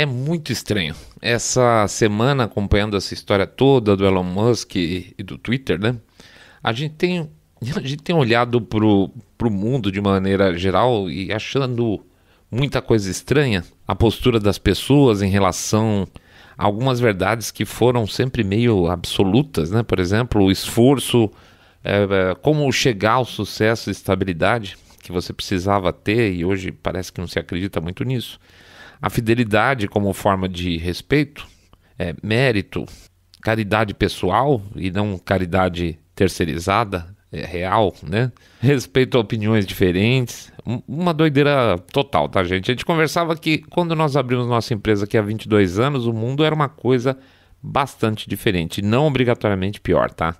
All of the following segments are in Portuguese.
É muito estranho. Essa semana, acompanhando essa história toda do Elon Musk e, e do Twitter, né? A gente tem, a gente tem olhado para o mundo de maneira geral e achando muita coisa estranha. A postura das pessoas em relação a algumas verdades que foram sempre meio absolutas, né? Por exemplo, o esforço, é, é como chegar ao sucesso e estabilidade que você precisava ter e hoje parece que não se acredita muito nisso. A fidelidade como forma de respeito, é, mérito, caridade pessoal e não caridade terceirizada, é, real, né? Respeito a opiniões diferentes, uma doideira total, tá, gente? A gente conversava que quando nós abrimos nossa empresa aqui há 22 anos, o mundo era uma coisa bastante diferente, não obrigatoriamente pior, tá?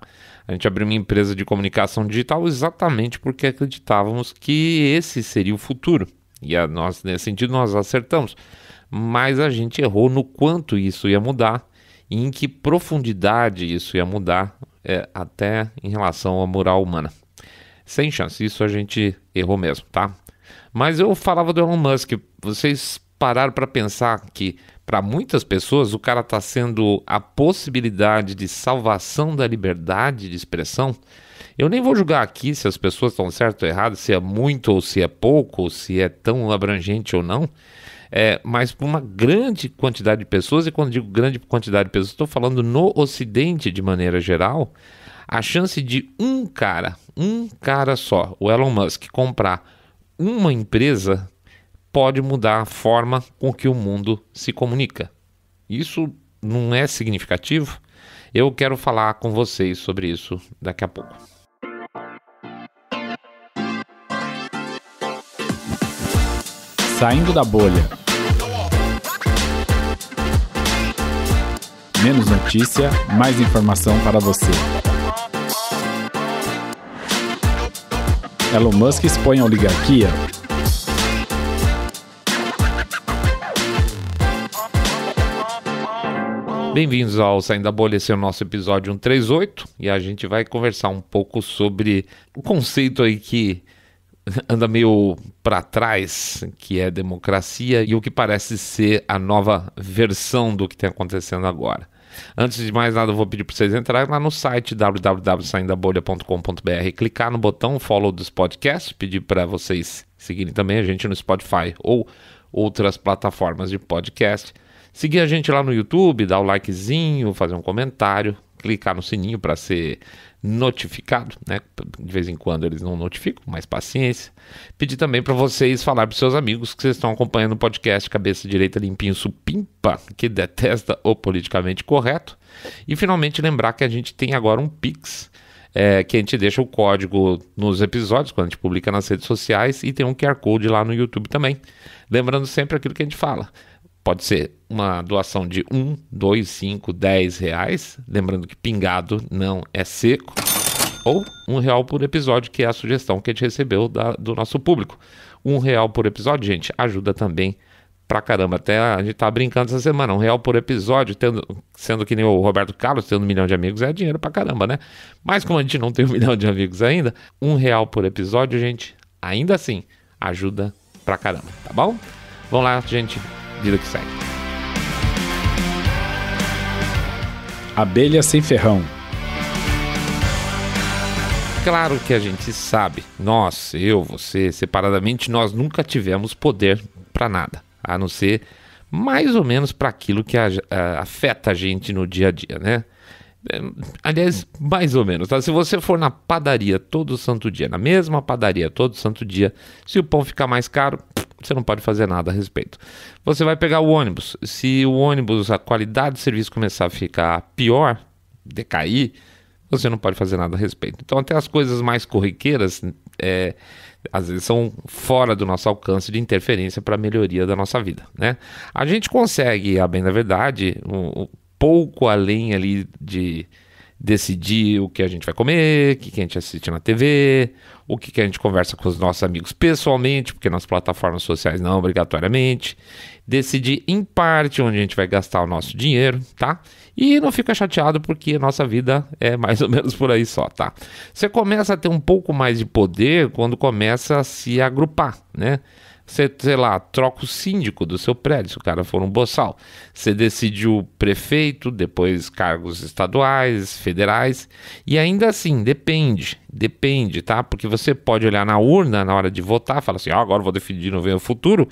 A gente abriu uma empresa de comunicação digital exatamente porque acreditávamos que esse seria o futuro. E a, nós, nesse sentido, nós acertamos. Mas a gente errou no quanto isso ia mudar e em que profundidade isso ia mudar, é, até em relação à moral humana. Sem chance, isso a gente errou mesmo, tá? Mas eu falava do Elon Musk, vocês pararam para pensar que para muitas pessoas o cara está sendo a possibilidade de salvação da liberdade de expressão? Eu nem vou julgar aqui se as pessoas estão certo ou errado, se é muito ou se é pouco, se é tão abrangente ou não. É, mas para uma grande quantidade de pessoas, e quando digo grande quantidade de pessoas, estou falando no Ocidente de maneira geral, a chance de um cara, um cara só, o Elon Musk, comprar uma empresa pode mudar a forma com que o mundo se comunica. Isso não é significativo? Eu quero falar com vocês sobre isso daqui a pouco. Saindo da bolha. Menos notícia, mais informação para você. Elon Musk expõe a oligarquia. Bem-vindos ao Saindo da Bolha, esse é o nosso episódio 138 e a gente vai conversar um pouco sobre o conceito aí que anda meio para trás, que é democracia, e o que parece ser a nova versão do que tem acontecendo agora. Antes de mais nada, eu vou pedir para vocês entrarem lá no site www.saindabolha.com.br, clicar no botão follow dos podcasts, pedir para vocês seguirem também a gente no Spotify ou outras plataformas de podcast. Seguir a gente lá no YouTube, dar o um likezinho, fazer um comentário, clicar no sininho para ser notificado, né? De vez em quando eles não notificam, mas paciência. Pedir também para vocês falar para seus amigos que vocês estão acompanhando o podcast Cabeça Direita Limpinho Supimpa, que detesta o politicamente correto. E finalmente lembrar que a gente tem agora um Pix. É, que a gente deixa o código nos episódios, quando a gente publica nas redes sociais, e tem um QR Code lá no YouTube também. Lembrando sempre aquilo que a gente fala. Pode ser uma doação de 1, 2, 5, 10 reais. Lembrando que pingado não é seco. Ou um real por episódio, que é a sugestão que a gente recebeu da, do nosso público. Um real por episódio, gente, ajuda também pra caramba. Até a gente tá brincando essa semana, um real por episódio, tendo, sendo que nem o Roberto Carlos tendo um milhão de amigos, é dinheiro pra caramba, né? Mas como a gente não tem um milhão de amigos ainda, um real por episódio, gente, ainda assim, ajuda pra caramba, tá bom? Vamos lá, gente, Vida que Abelha sem ferrão. Claro que a gente sabe, nós, eu, você, separadamente, nós nunca tivemos poder para nada, a não ser mais ou menos para aquilo que a, a, afeta a gente no dia a dia, né? É, aliás, mais ou menos. Tá? Se você for na padaria todo santo dia, na mesma padaria todo santo dia, se o pão ficar mais caro, você não pode fazer nada a respeito. Você vai pegar o ônibus. Se o ônibus, a qualidade de serviço começar a ficar pior, decair, você não pode fazer nada a respeito. Então, até as coisas mais corriqueiras, é, às vezes, são fora do nosso alcance de interferência para a melhoria da nossa vida. Né? A gente consegue, a bem da verdade, um, um pouco além ali de decidir o que a gente vai comer, o que, a gente assiste na TV, o que, que a gente conversa com os nossos amigos pessoalmente, porque nas plataformas sociais não obrigatoriamente, decidir em parte onde a gente vai gastar o nosso dinheiro, tá? E não fica chateado porque a nossa vida é mais ou menos por aí só, tá? Você começa a ter um pouco mais de poder quando começa a se agrupar, né? Você, sei lá, troca o síndico do seu prédio, se o cara for um boçal. Você decide o prefeito, depois cargos estaduais, federais. E ainda assim, depende, depende, tá? Porque você pode olhar na urna na hora de votar, falar assim, ó, oh, ah, agora vou decidir no ver o futuro.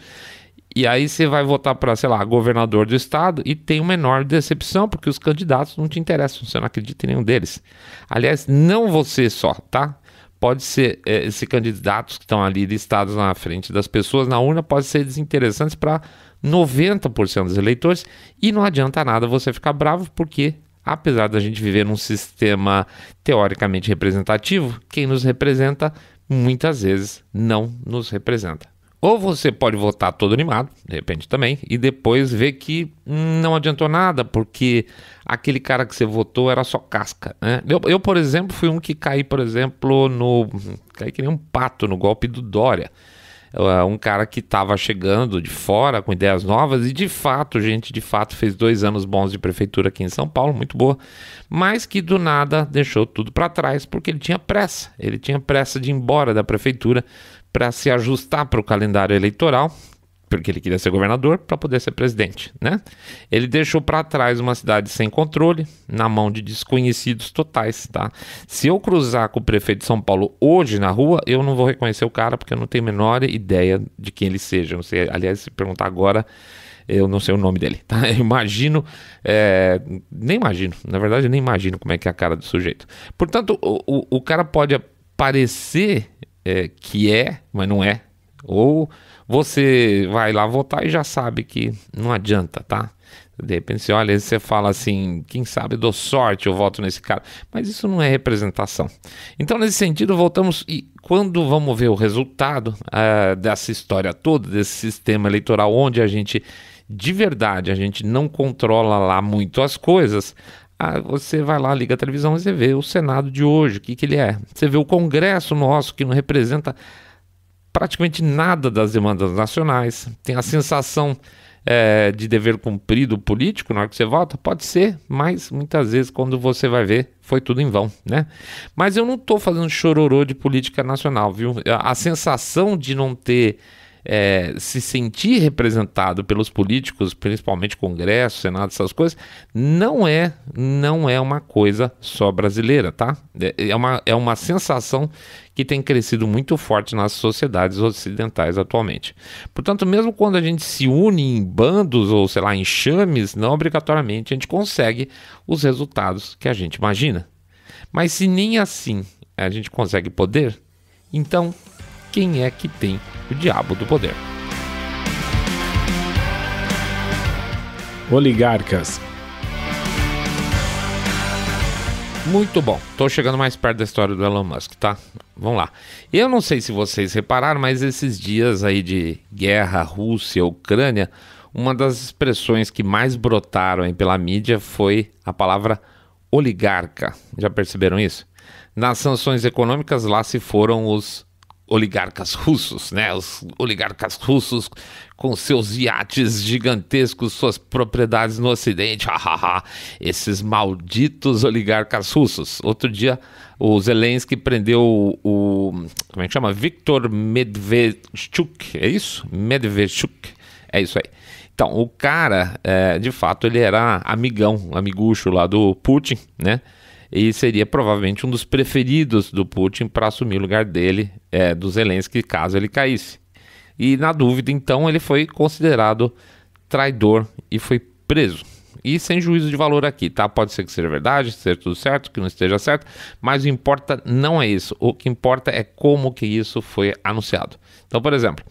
E aí você vai votar para, sei lá, governador do estado e tem uma enorme decepção, porque os candidatos não te interessam, você não acredita em nenhum deles. Aliás, não você só, tá? Pode ser é, esses candidatos que estão ali listados na frente das pessoas na urna, pode ser desinteressantes para 90% dos eleitores e não adianta nada você ficar bravo, porque apesar da gente viver num sistema teoricamente representativo, quem nos representa muitas vezes não nos representa. Ou você pode votar todo animado, de repente também, e depois ver que hum, não adiantou nada, porque aquele cara que você votou era só casca. Né? Eu, eu, por exemplo, fui um que caí, por exemplo, no. caí que nem um pato no golpe do Dória. Ah, um cara que estava chegando de fora com ideias novas e de fato, gente, de fato fez dois anos bons de prefeitura aqui em São Paulo, muito boa, mas que do nada deixou tudo para trás porque ele tinha pressa. Ele tinha pressa de ir embora da prefeitura para se ajustar para o calendário eleitoral, porque ele queria ser governador para poder ser presidente, né? Ele deixou para trás uma cidade sem controle, na mão de desconhecidos totais, tá? Se eu cruzar com o prefeito de São Paulo hoje na rua, eu não vou reconhecer o cara porque eu não tenho a menor ideia de quem ele seja. Não sei, aliás, se perguntar agora, eu não sei o nome dele, tá? Eu imagino, é, nem imagino, na verdade, eu nem imagino como é que é a cara do sujeito. Portanto, o, o, o cara pode parecer é, que é, mas não é. Ou você vai lá votar e já sabe que não adianta, tá? De repente você olha e você fala assim: quem sabe dou sorte, eu voto nesse cara. Mas isso não é representação. Então, nesse sentido, voltamos. E quando vamos ver o resultado uh, dessa história toda, desse sistema eleitoral, onde a gente de verdade a gente não controla lá muito as coisas, ah, você vai lá, liga a televisão e você vê o Senado de hoje, o que, que ele é. Você vê o Congresso nosso, que não representa praticamente nada das demandas nacionais. Tem a sensação é, de dever cumprido político na hora que você vota? Pode ser, mas muitas vezes quando você vai ver, foi tudo em vão, né? Mas eu não estou fazendo chororô de política nacional, viu? A sensação de não ter é, se sentir representado pelos políticos, principalmente Congresso, Senado, essas coisas, não é, não é uma coisa só brasileira, tá? É, é uma, é uma sensação que tem crescido muito forte nas sociedades ocidentais atualmente. Portanto, mesmo quando a gente se une em bandos ou, sei lá, em chames, não obrigatoriamente a gente consegue os resultados que a gente imagina. Mas se nem assim a gente consegue poder, então quem é que tem o diabo do poder. Oligarcas. Muito bom. Estou chegando mais perto da história do Elon Musk, tá? Vamos lá. Eu não sei se vocês repararam, mas esses dias aí de guerra Rússia-Ucrânia, uma das expressões que mais brotaram pela mídia foi a palavra oligarca. Já perceberam isso? Nas sanções econômicas lá se foram os oligarcas russos, né? Os oligarcas russos com seus iates gigantescos, suas propriedades no Ocidente, hahaha. Esses malditos oligarcas russos. Outro dia, o Zelensky prendeu o, o como é que chama? Viktor Medvedchuk, é isso? Medvedchuk, é isso aí. Então, o cara, é, de fato, ele era amigão, amigucho lá do Putin, né? e seria provavelmente um dos preferidos do Putin para assumir o lugar dele, é, do Zelensky, caso ele caísse. E na dúvida, então, ele foi considerado traidor e foi preso. E sem juízo de valor aqui, tá? Pode ser que seja verdade, que seja tudo certo, que não esteja certo, mas o importa não é isso. O que importa é como que isso foi anunciado. Então, por exemplo,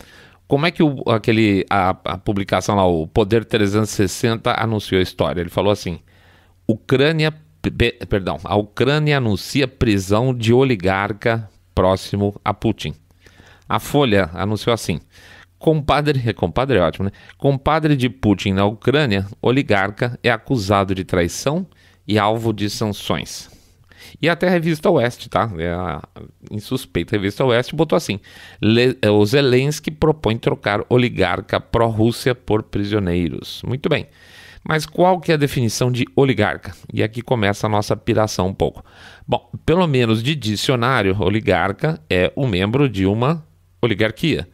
como é que o, aquele, a, a publicação lá, o Poder 360, anunciou a história? Ele falou assim: Ucrânia perdão, a Ucrânia anuncia prisão de oligarca próximo a Putin. A Folha anunciou assim: compadre, é compadre é ótimo, né? Compadre de Putin na Ucrânia, oligarca é acusado de traição e alvo de sanções. E até a revista Oeste, tá? É a a revista Oeste botou assim: Le, eh, o Zelensky propõe trocar oligarca pró-Rússia por prisioneiros. Muito bem. Mas qual que é a definição de oligarca? E aqui começa a nossa piração um pouco. Bom, pelo menos de dicionário, oligarca é o um membro de uma oligarquia.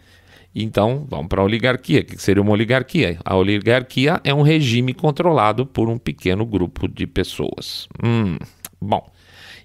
Então, vamos para a oligarquia. O que seria uma oligarquia? A oligarquia é um regime controlado por um pequeno grupo de pessoas. Hum, bom,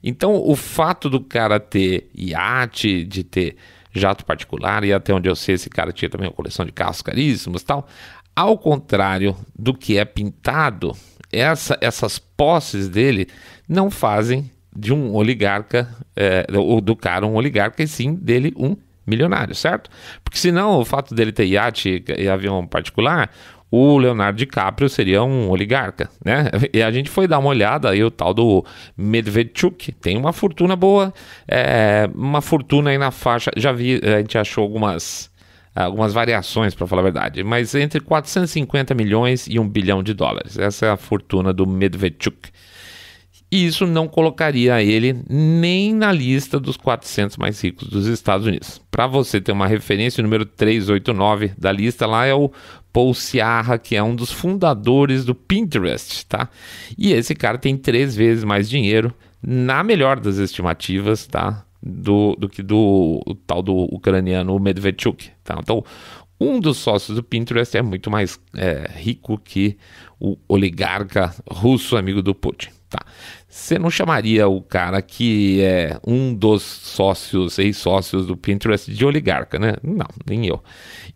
então o fato do cara ter iate, de ter jato particular, e até onde eu sei, esse cara tinha também uma coleção de carros caríssimos tal, ao contrário do que é pintado, essa, essas posses dele não fazem de um oligarca, é, ou do cara um oligarca, e sim dele um milionário, certo? Porque senão o fato dele ter iate e avião particular, o Leonardo DiCaprio seria um oligarca, né? E a gente foi dar uma olhada aí o tal do Medvedchuk, tem uma fortuna boa, é, uma fortuna aí na faixa, já vi, a gente achou algumas algumas variações, para falar a verdade, mas entre 450 milhões e 1 bilhão de dólares. Essa é a fortuna do Medvedchuk. E isso não colocaria ele nem na lista dos 400 mais ricos dos Estados Unidos. Para você ter uma referência, o número 389 da lista lá é o Paul Ciarra, que é um dos fundadores do Pinterest, tá? E esse cara tem três vezes mais dinheiro, na melhor das estimativas, tá? do, do que do tal do ucraniano Medvedchuk. Tá? Então, um dos sócios do Pinterest é muito mais é, rico que o oligarca russo amigo do Putin. Tá. Você não chamaria o cara que é um dos sócios, ex-sócios do Pinterest de oligarca, né? Não, nem eu.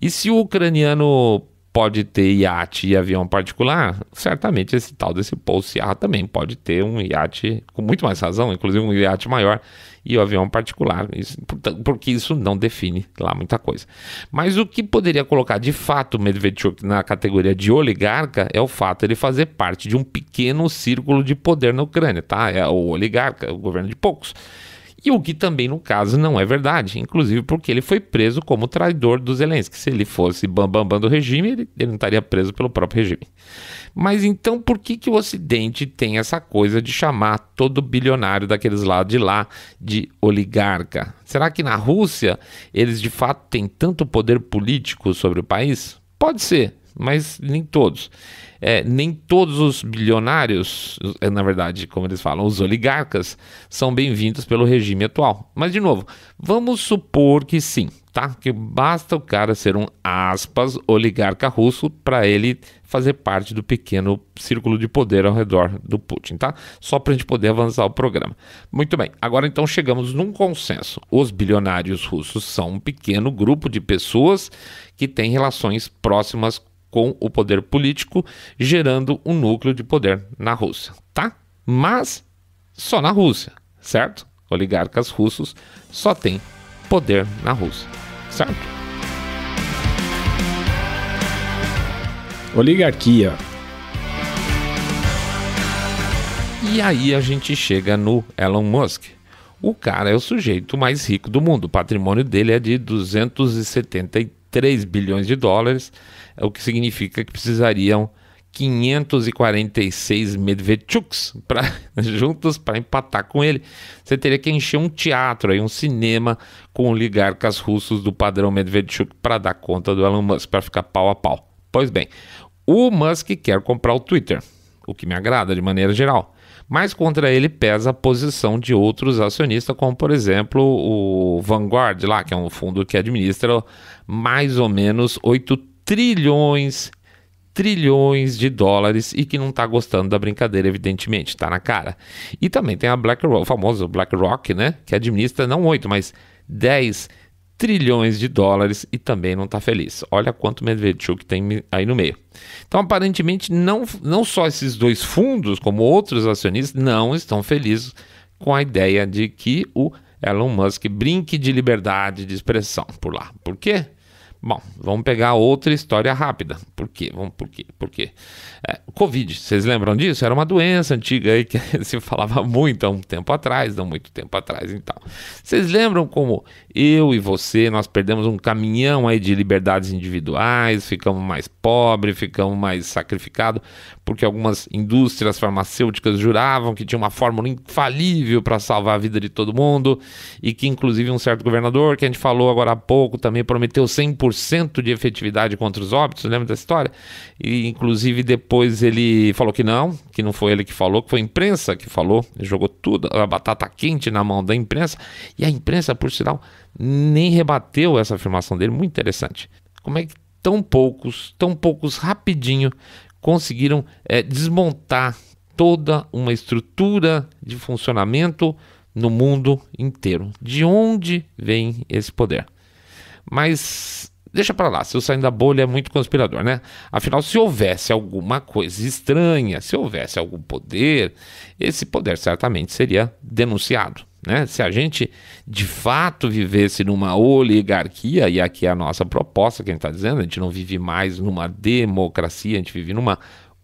E se o ucraniano pode ter iate e avião particular, certamente esse tal desse Paul Sierra também pode ter um iate com muito mais razão, inclusive um iate maior e o um avião particular, isso, porque isso não define lá muita coisa. Mas o que poderia colocar de fato Medvedchuk na categoria de oligarca é o fato de ele fazer parte de um pequeno círculo de poder na Ucrânia, tá? É o oligarca, o governo de poucos. E o que também, no caso, não é verdade, inclusive porque ele foi preso como traidor do Zelensky. Se ele fosse bambambam bam, bam do regime, ele, ele, não estaria preso pelo próprio regime. Mas então, por que, que o Ocidente tem essa coisa de chamar todo bilionário daqueles lados de lá de oligarca? Será que na Rússia eles de fato têm tanto poder político sobre o país? Pode ser, mas nem todos. É, nem todos os bilionários, é, na verdade, como eles falam, os oligarcas, são bem-vindos pelo regime atual. Mas, de novo, vamos supor que sim, tá? Que basta o cara ser um aspas oligarca russo para ele fazer parte do pequeno círculo de poder ao redor do Putin, tá? Só para a gente poder avançar o programa. Muito bem, agora então chegamos num consenso. Os bilionários russos são um pequeno grupo de pessoas que têm relações próximas com o poder político, gerando um núcleo de poder na Rússia, tá? Mas só na Rússia, certo? Oligarcas russos só têm poder na Rússia, certo? Oligarquia. E aí a gente chega no Elon Musk. O cara é o sujeito mais rico do mundo. O patrimônio dele é de 273 3 bilhões de dólares, é o que significa que precisariam 546 Medvedchuks pra, juntos para empatar com ele. Você teria que encher um teatro, aí, um cinema com oligarcas russos do padrão Medvedchuk para dar conta do Elon Musk, para ficar pau a pau. Pois bem, o Musk quer comprar o Twitter, o que me agrada de maneira geral. Mas contra ele pesa a posição de outros acionistas, como por exemplo o Vanguard, lá, que é um fundo que administra mais ou menos 8 trilhões trilhões de dólares e que não está gostando da brincadeira, evidentemente, está na cara. E também tem a BlackRock, o famoso BlackRock, né, que administra não 8, mas 10 trilhões de dólares e também não está feliz. Olha quanto Medvedchuk tem aí no meio. Então, aparentemente, não, não só esses dois fundos, como outros acionistas, não estão felizes com a ideia de que o Elon Musk brinque de liberdade de expressão por lá. Por quê? Bom, vamos pegar outra história rápida. Por quê? Vamos, por quê? Por quê? É, Covid, vocês lembram disso? Era uma doença antiga aí que se falava muito há um tempo atrás, não muito tempo atrás então. Vocês lembram como eu e você, nós perdemos um caminhão aí de liberdades individuais, ficamos mais pobres, ficamos mais sacrificados, porque algumas indústrias farmacêuticas juravam que tinha uma fórmula infalível para salvar a vida de todo mundo e que inclusive um certo governador, que a gente falou agora há pouco, também prometeu 100% 100% de efetividade contra os óbitos, lembra da história? E inclusive depois ele falou que não, que não foi ele que falou, que foi a imprensa que falou, ele jogou tudo, a batata quente na mão da imprensa, e a imprensa, por sinal, nem rebateu essa afirmação dele, muito interessante. Como é que tão poucos, tão poucos rapidinho conseguiram é, desmontar toda uma estrutura de funcionamento no mundo inteiro. De onde vem esse poder? Mas Deixa para lá, se eu sair da bolha é muito conspirador, né? Afinal, se houvesse alguma coisa estranha, se houvesse algum poder, esse poder certamente seria denunciado, né? Se a gente de fato vivesse numa oligarquia, e aqui é a nossa proposta quem tá está dizendo, a gente não vive mais numa democracia, a gente vive numa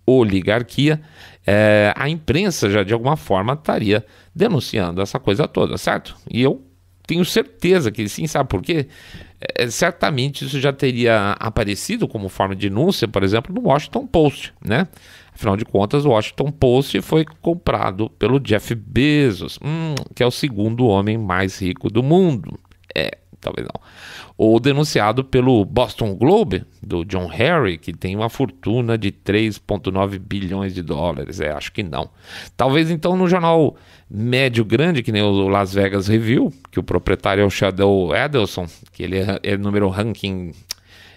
oligarquia, é, a imprensa já de alguma forma estaria denunciando essa coisa toda, certo? E eu tenho certeza que sim, sabe por quê? É, certamente isso já teria aparecido como forma de denúncia, por exemplo, no Washington Post, né? Afinal de contas, o Washington Post foi comprado pelo Jeff Bezos, hum, que é o segundo homem mais rico do mundo. É, talvez não. Ou denunciado pelo Boston Globe, do John Harry, que tem uma fortuna de 3,9 bilhões de dólares. É, acho que não. Talvez então no jornal médio-grande, que nem o Las Vegas Review, que o proprietário é o Shadow Adelson, que ele é, é número ranking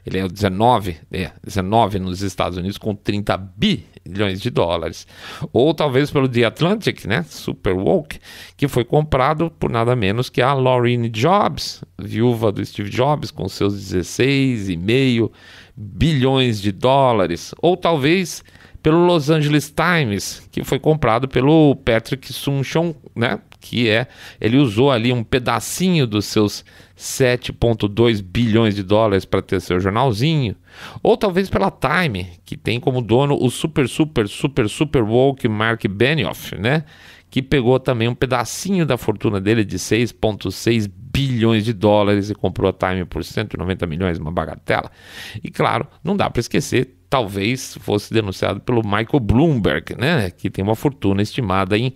ele é o 19, é, 19 nos Estados Unidos com 30 bilhões de dólares. Ou talvez pelo The Atlantic, né? Super Woke, que foi comprado por nada menos que a Lorraine Jobs, viúva do Steve Jobs, com seus 16,5 bilhões de dólares. Ou talvez pelo Los Angeles Times, que foi comprado pelo Patrick Sunshon, né? que é ele usou ali um pedacinho dos seus 7,2 bilhões de dólares para ter seu jornalzinho, ou talvez pela Time, que tem como dono o super, super, super, super woke Mark Benioff, né? Que pegou também um pedacinho da fortuna dele de 6,6 bilhões de dólares e comprou a Time por 190 milhões, uma bagatela. E claro, não dá para esquecer, talvez fosse denunciado pelo Michael Bloomberg, né? Que tem uma fortuna estimada em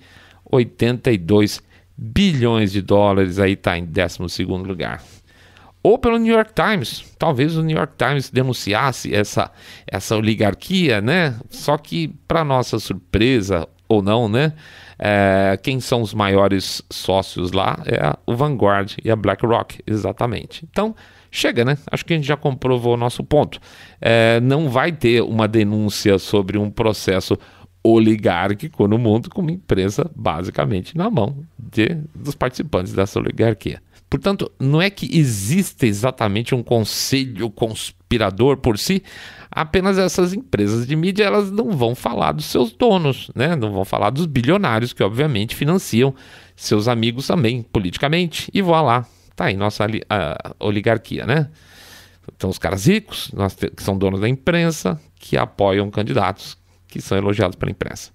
82 bilhões de dólares, aí está em 12 lugar. Ou pelo New York Times, talvez o New York Times denunciasse essa, essa oligarquia, né? Só que, para nossa surpresa ou não, né? É, quem são os maiores sócios lá é o Vanguard e a BlackRock, exatamente. Então, chega, né? Acho que a gente já comprovou o nosso ponto. É, não vai ter uma denúncia sobre um processo oligárquico no mundo, com uma empresa basicamente na mão de, dos participantes dessa oligarquia. Portanto, não é que exista exatamente um conselho conspirador por si, apenas essas empresas de mídia elas não vão falar dos seus donos, né? não vão falar dos bilionários que obviamente financiam seus amigos também politicamente e voa lá. Tá aí nossa oligarquia, né? Então os caras ricos, nós que são donos da imprensa, que apoiam candidatos que são elogiados pela imprensa.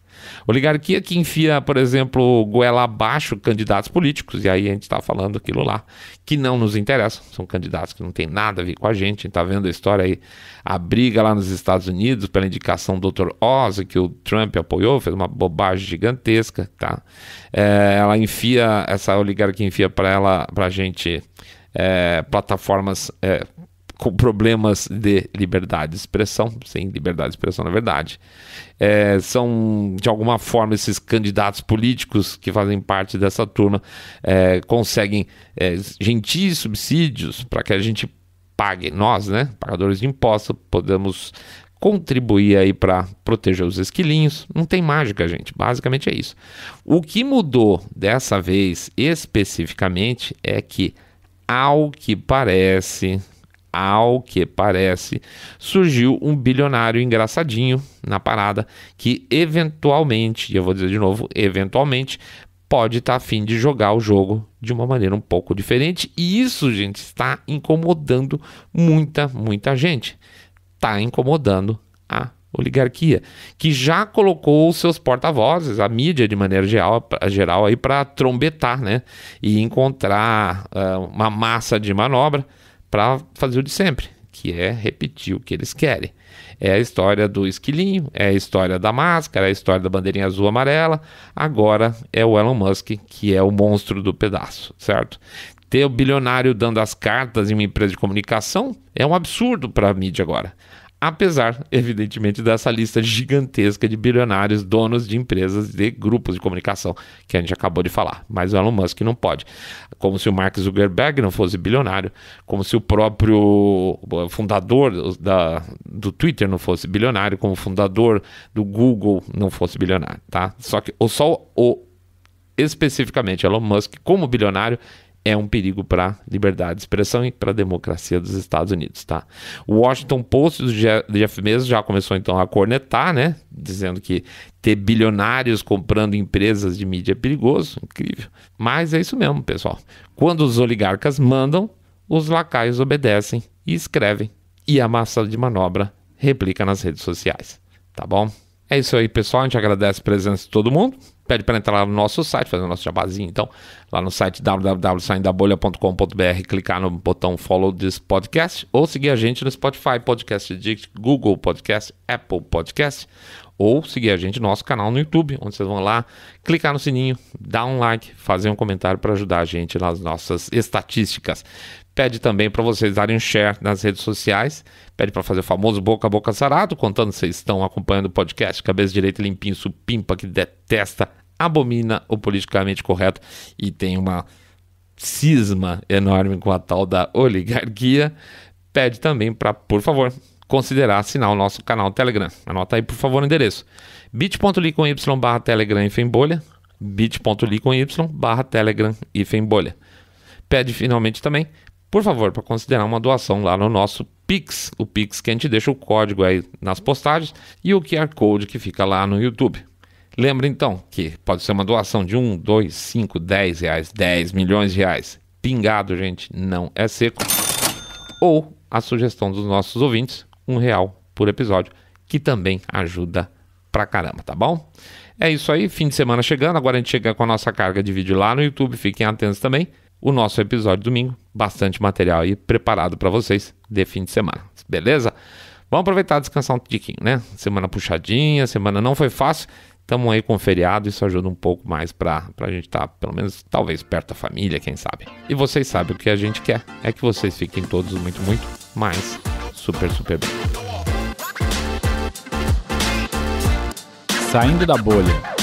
Oligarquia que enfia, por exemplo, goela abaixo candidatos políticos, e aí a gente está falando aquilo lá que não nos interessa, são candidatos que não tem nada a ver com a gente. A gente está vendo a história aí, a briga lá nos Estados Unidos pela indicação do Dr. Oz, que o Trump apoiou, fez uma bobagem gigantesca. Tá? É, ela enfia, essa oligarquia enfia para ela, para a gente, é, plataformas. É, com problemas de liberdade de expressão, sem liberdade de expressão, na verdade. É, são, de alguma forma, esses candidatos políticos que fazem parte dessa turma é, conseguem é, gentis subsídios para que a gente pague, nós, né, pagadores de impostos, podemos contribuir aí para proteger os esquilinhos. Não tem mágica, gente. Basicamente é isso. O que mudou dessa vez especificamente é que, ao que parece, ao que parece, surgiu um bilionário engraçadinho na parada que eventualmente, e eu vou dizer de novo, eventualmente pode estar tá afim de jogar o jogo de uma maneira um pouco diferente. E isso, gente, está incomodando muita, muita gente. Está incomodando a oligarquia, que já colocou seus porta-vozes, a mídia de maneira geral, geral aí para trombetar, né? E encontrar uh, uma massa de manobra para fazer o de sempre, que é repetir o que eles querem. É a história do esquilinho, é a história da máscara, é a história da bandeirinha azul amarela. Agora é o Elon Musk, que é o monstro do pedaço, certo? Ter o bilionário dando as cartas em uma empresa de comunicação é um absurdo para a mídia agora apesar, evidentemente, dessa lista gigantesca de bilionários, donos de empresas, de grupos de comunicação que a gente acabou de falar. Mas o Elon Musk não pode. Como se o Mark Zuckerberg não fosse bilionário, como se o próprio fundador da, do Twitter não fosse bilionário, como o fundador do Google não fosse bilionário, tá? Só que ou só o especificamente Elon Musk como bilionário é um perigo para a liberdade de expressão e para a democracia dos Estados Unidos, tá? O Washington Post do Jeff Bezos já começou então a cornetar, né? Dizendo que ter bilionários comprando empresas de mídia é perigoso, incrível. Mas é isso mesmo, pessoal. Quando os oligarcas mandam, os lacaios obedecem e escrevem. E a massa de manobra replica nas redes sociais, tá bom? É isso aí, pessoal. A gente agradece a presença de todo mundo pede para entrar lá no nosso site, fazer o nosso jabazinho, então, lá no site www.saindabolha.com.br, clicar no botão follow this podcast ou seguir a gente no Spotify, Podcast Addict, Google Podcast, Apple Podcast ou seguir a gente no nosso canal no YouTube, onde vocês vão lá, clicar no sininho, dar um like, fazer um comentário para ajudar a gente nas nossas estatísticas. Pede também para vocês darem um share nas redes sociais. Pede para fazer o famoso boca a boca sarado, contando se vocês estão acompanhando o podcast Cabeça Direita Limpinho Supimpa, que detesta, abomina o politicamente correto e tem uma cisma enorme com a tal da oligarquia. Pede também para, por favor, considerar assinar o nosso canal Telegram. Anota aí, por favor, o endereço. bit.ly com y barra telegram e bolha. bit.ly com y barra telegram e bolha. Pede finalmente também por favor, para considerar uma doação lá no nosso Pix, o Pix que a gente deixa o código aí nas postagens e o QR Code que fica lá no YouTube. Lembra então que pode ser uma doação de 1, 2, 5, 10 reais, 10 milhões de reais. Pingado, gente, não é seco. Ou a sugestão dos nossos ouvintes, um real por episódio, que também ajuda pra caramba, tá bom? É isso aí, fim de semana chegando. Agora a gente chega com a nossa carga de vídeo lá no YouTube, fiquem atentos também o nosso episódio domingo. Bastante material aí preparado para vocês de fim de semana, beleza? Vamos aproveitar e descansar um tiquinho, né? Semana puxadinha, semana não foi fácil. Estamos aí com feriado, isso ajuda um pouco mais para a gente estar, tá, pelo menos, talvez perto da família, quem sabe. E vocês sabem o que a gente quer, é que vocês fiquem todos muito, muito mais super, super bem. Saindo da bolha.